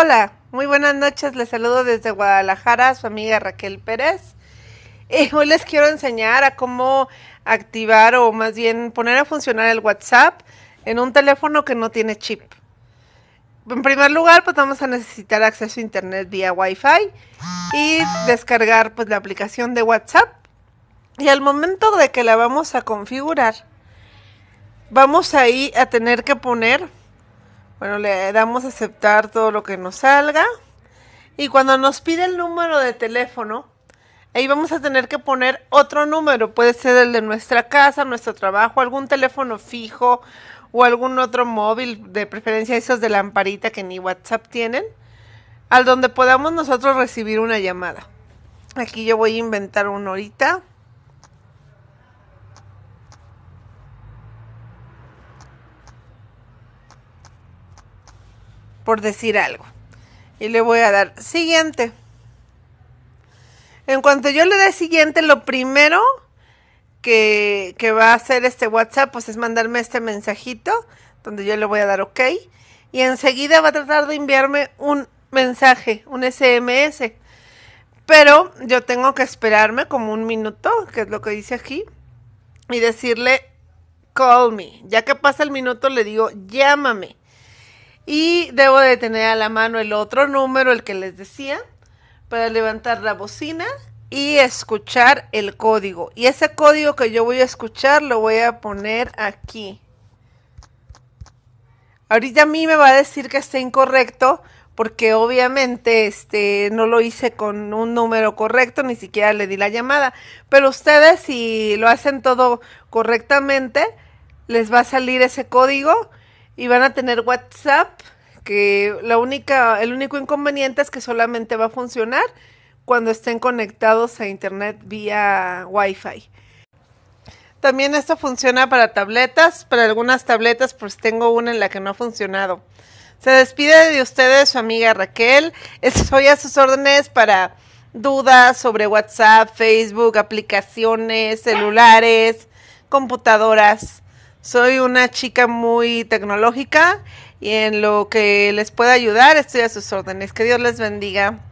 Hola, muy buenas noches, les saludo desde Guadalajara, su amiga Raquel Pérez. Eh, hoy les quiero enseñar a cómo activar o más bien poner a funcionar el WhatsApp en un teléfono que no tiene chip. En primer lugar, pues vamos a necesitar acceso a internet vía Wi-Fi y descargar pues la aplicación de WhatsApp. Y al momento de que la vamos a configurar, vamos ahí a tener que poner bueno, le damos a aceptar todo lo que nos salga. Y cuando nos pide el número de teléfono, ahí vamos a tener que poner otro número. Puede ser el de nuestra casa, nuestro trabajo, algún teléfono fijo o algún otro móvil, de preferencia esos de lamparita que ni WhatsApp tienen, al donde podamos nosotros recibir una llamada. Aquí yo voy a inventar una ahorita. por decir algo. Y le voy a dar siguiente. En cuanto yo le dé siguiente, lo primero que, va a hacer este WhatsApp pues es mandarme este mensajito donde yo le voy a dar OK. Y enseguida va a tratar de enviarme un mensaje, un SMS. Pero yo tengo que esperarme como un minuto, que es lo que dice aquí, y decirle call me. Ya que pasa el minuto le digo llámame. Y debo de tener a la mano el otro número, el que les decía, para levantar la bocina y escuchar el código. Y ese código que yo voy a escuchar lo voy a poner aquí. Ahorita a mí me va a decir que está incorrecto porque obviamente este no lo hice con un número correcto, ni siquiera le di la llamada, pero ustedes si lo hacen todo correctamente les va a salir ese código y van a tener WhatsApp, que la única, el único inconveniente es que solamente va a funcionar cuando estén conectados a internet vía Wi-Fi. También esto funciona para tabletas, para algunas tabletas pues tengo una en la que no ha funcionado. Se despide de ustedes su amiga Raquel. Estoy a sus órdenes para dudas sobre WhatsApp, Facebook, aplicaciones, celulares, computadoras. Soy una chica muy tecnológica y en lo que les pueda ayudar estoy a sus órdenes. Que Dios les bendiga.